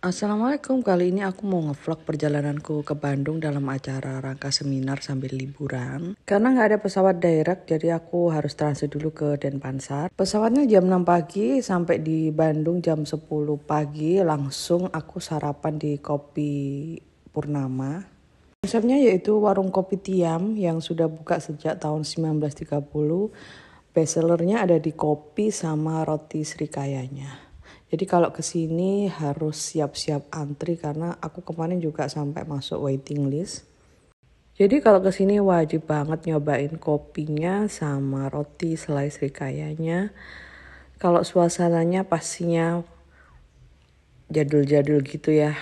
Assalamualaikum, kali ini aku mau ngevlog perjalananku ke Bandung dalam acara rangka seminar sambil liburan. Karena nggak ada pesawat direct, jadi aku harus transit dulu ke Denpasar. Pesawatnya jam 6 pagi, sampai di Bandung jam 10 pagi, langsung aku sarapan di Kopi Purnama. Konsepnya yaitu warung kopi Tiam yang sudah buka sejak tahun 1930. Bestsellernya ada di kopi sama roti serikayanya. Jadi kalau ke sini harus siap-siap antri karena aku kemarin juga sampai masuk waiting list. Jadi kalau ke sini wajib banget nyobain kopinya sama roti selai serikayanya. Kalau suasananya pastinya jadul-jadul gitu ya.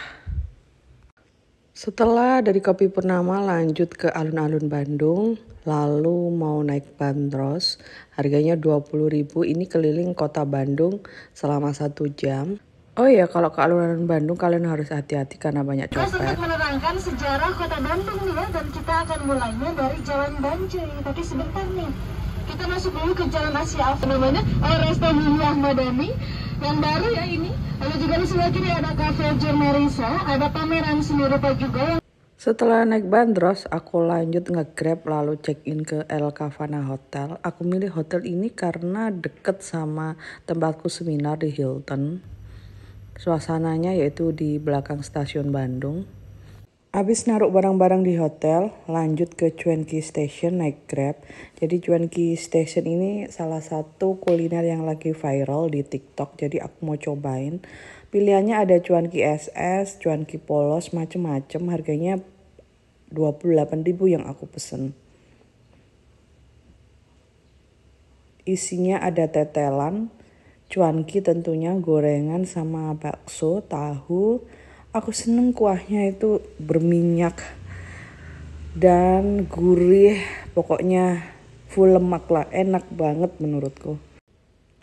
Setelah dari Kopi Purnama lanjut ke alun-alun Bandung, lalu mau naik bandros, harganya 20.000 ini keliling kota Bandung selama satu jam. Oh iya, kalau ke alun-alun Bandung kalian harus hati-hati karena banyak copet. Kita untuk menerangkan sejarah kota Bandung nih ya, dan kita akan mulainya dari Jalan Banjir. Tapi sebentar nih, kita masuk dulu ke Jalan Asia apa namanya oh, Resto Ahmad Ahmadani yang baru ya ini lalu juga di sebelah kiri ada Cafe Jurnerisa ada pameran seni rupa juga yang setelah naik bandros, aku lanjut nge-grab lalu check-in ke El Cavana Hotel. Aku milih hotel ini karena deket sama tempatku seminar di Hilton. Suasananya yaitu di belakang stasiun Bandung. Abis naruh barang-barang di hotel, lanjut ke Chuan Ki Station naik Grab. Jadi Chuan Ki Station ini salah satu kuliner yang lagi viral di TikTok. Jadi aku mau cobain. Pilihannya ada Chuan Ki SS, Chuan Ki Polos, macem-macem. Harganya 28.000 yang aku pesen. Isinya ada tetelan, cuanki tentunya gorengan sama bakso, tahu, aku seneng kuahnya itu berminyak dan gurih pokoknya full lemak lah enak banget menurutku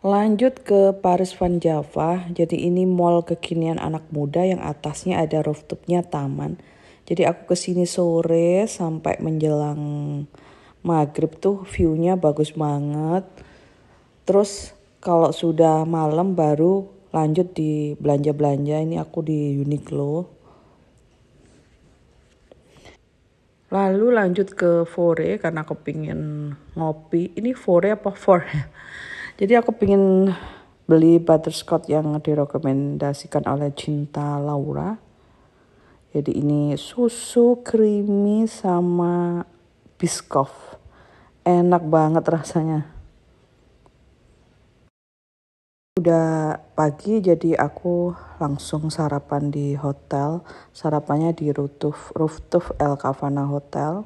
lanjut ke Paris Van Java jadi ini mall kekinian anak muda yang atasnya ada rooftopnya taman jadi aku kesini sore sampai menjelang maghrib tuh viewnya bagus banget terus kalau sudah malam baru lanjut di belanja-belanja ini aku di Uniqlo lalu lanjut ke fore karena aku pingin ngopi ini fore apa fore jadi aku pingin beli butterscotch yang direkomendasikan oleh Cinta Laura jadi ini susu creamy sama biskof enak banget rasanya udah pagi jadi aku langsung sarapan di hotel. Sarapannya di rooftop, rooftop El Cavana Hotel.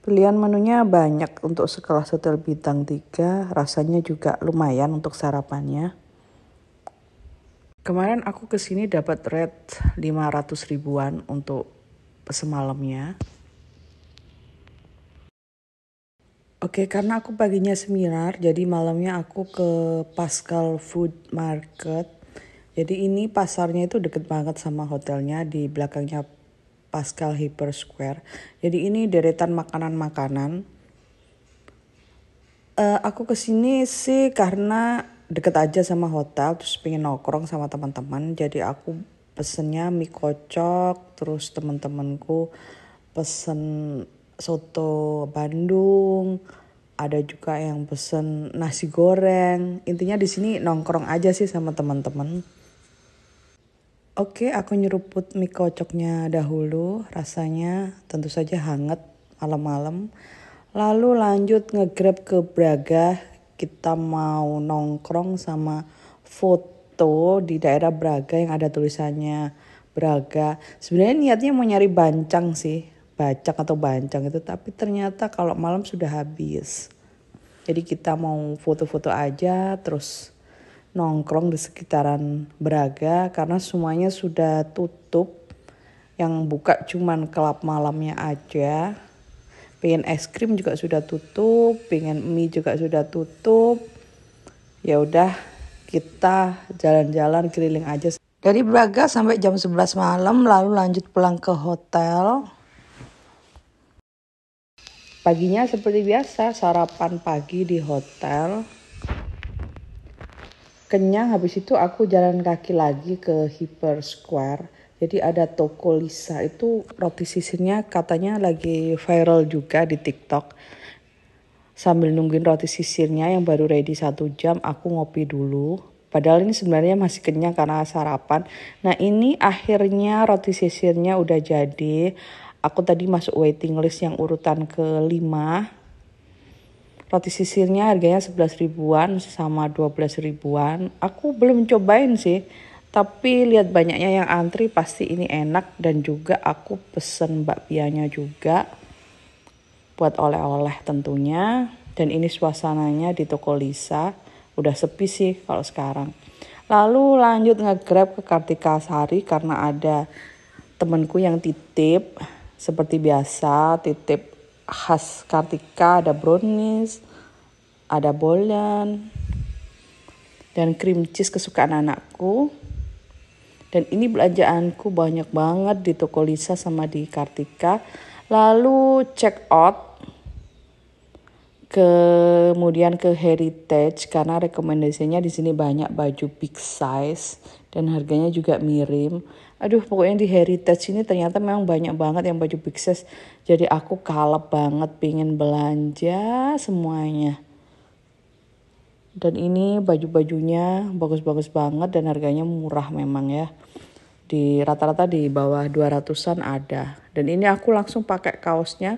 Pilihan menunya banyak untuk sekelas hotel bintang tiga rasanya juga lumayan untuk sarapannya. Kemarin aku kesini dapat rate 500 ribuan untuk semalamnya. Oke, karena aku paginya seminar, jadi malamnya aku ke Pascal Food Market. Jadi ini pasarnya itu deket banget sama hotelnya di belakangnya Pascal Hyper Square. Jadi ini deretan makanan-makanan. Uh, aku kesini sih karena deket aja sama hotel, terus pengen nongkrong sama teman-teman. Jadi aku pesennya mie kocok, terus teman-temanku pesen soto Bandung, ada juga yang pesen nasi goreng. Intinya di sini nongkrong aja sih sama teman-teman. Oke, aku nyeruput mie kocoknya dahulu. Rasanya tentu saja hangat malam-malam. Lalu lanjut ngegrab ke Braga. Kita mau nongkrong sama foto di daerah Braga yang ada tulisannya Braga. Sebenarnya niatnya mau nyari bancang sih, bacak atau bancang itu tapi ternyata kalau malam sudah habis jadi kita mau foto-foto aja terus nongkrong di sekitaran Braga karena semuanya sudah tutup yang buka cuman kelap malamnya aja pengen es krim juga sudah tutup pengen mie juga sudah tutup ya udah kita jalan-jalan keliling aja dari Braga sampai jam 11 malam lalu lanjut pulang ke hotel Paginya seperti biasa, sarapan pagi di hotel. Kenyang habis itu aku jalan kaki lagi ke Hyper Square. Jadi ada toko Lisa itu roti sisirnya katanya lagi viral juga di TikTok. Sambil nungguin roti sisirnya yang baru ready satu jam, aku ngopi dulu. Padahal ini sebenarnya masih kenyang karena sarapan. Nah ini akhirnya roti sisirnya udah jadi aku tadi masuk waiting list yang urutan kelima roti sisirnya harganya 11 ribuan sama 12 ribuan aku belum cobain sih tapi lihat banyaknya yang antri pasti ini enak dan juga aku pesen bakpianya juga buat oleh-oleh tentunya dan ini suasananya di toko Lisa udah sepi sih kalau sekarang lalu lanjut nge-grab ke Kartika Sari karena ada temenku yang titip seperti biasa, titip khas Kartika ada brownies, ada bolan, dan cream cheese kesukaan anakku. Dan ini belanjaanku banyak banget di toko Lisa sama di Kartika. Lalu check out kemudian ke Heritage karena rekomendasinya di sini banyak baju big size dan harganya juga mirip aduh pokoknya di heritage ini ternyata memang banyak banget yang baju big size jadi aku kalap banget pingin belanja semuanya dan ini baju-bajunya bagus-bagus banget dan harganya murah memang ya di rata-rata di bawah 200-an ada dan ini aku langsung pakai kaosnya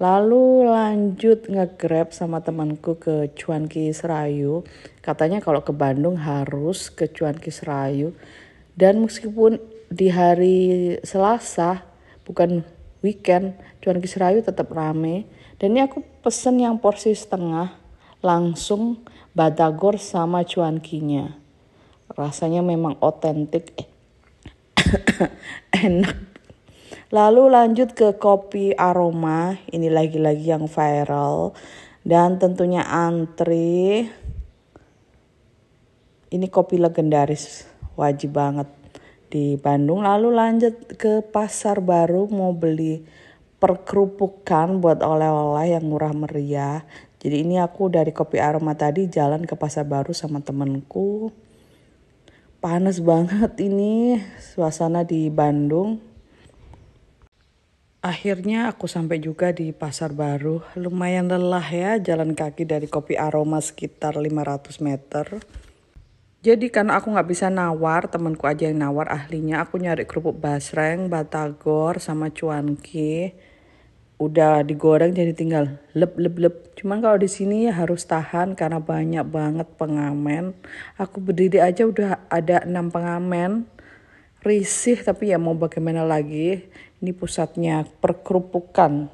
Lalu lanjut nge-grab sama temanku ke Cuan Serayu, Katanya kalau ke Bandung harus ke Cuan Serayu. Dan meskipun di hari Selasa bukan weekend, Cuan Serayu tetap rame. Dan ini aku pesen yang porsi setengah langsung batagor sama cuankinya. Rasanya memang otentik, eh, enak Lalu lanjut ke kopi aroma, ini lagi-lagi yang viral dan tentunya antri. Ini kopi legendaris, wajib banget di Bandung. Lalu lanjut ke pasar baru mau beli perkerupukan buat oleh-oleh yang murah meriah. Jadi ini aku dari kopi aroma tadi jalan ke pasar baru sama temenku. Panas banget ini suasana di Bandung Akhirnya aku sampai juga di pasar baru. Lumayan lelah ya jalan kaki dari kopi aroma sekitar 500 meter. Jadi karena aku nggak bisa nawar, temanku aja yang nawar ahlinya. Aku nyari kerupuk basreng, batagor, sama cuanki. Udah digoreng jadi tinggal lep lep lep. Cuman kalau di sini ya harus tahan karena banyak banget pengamen. Aku berdiri aja udah ada enam pengamen risih tapi ya mau bagaimana lagi ini pusatnya perkerupukan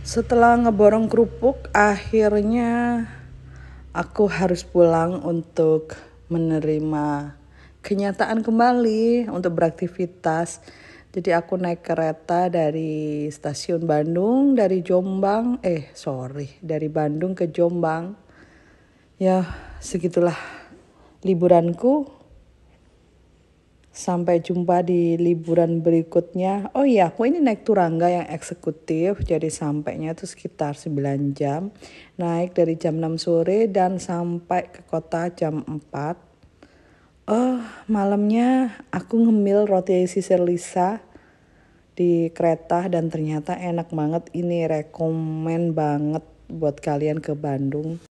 setelah ngeborong kerupuk akhirnya aku harus pulang untuk menerima kenyataan kembali untuk beraktivitas jadi aku naik kereta dari stasiun Bandung dari Jombang eh sorry dari Bandung ke Jombang ya segitulah liburanku Sampai jumpa di liburan berikutnya. Oh iya, aku ini naik turangga yang eksekutif, jadi sampainya itu sekitar 9 jam. Naik dari jam 6 sore dan sampai ke kota jam 4. Oh, malamnya aku ngemil roti sisir Lisa di kereta dan ternyata enak banget ini rekomen banget buat kalian ke Bandung.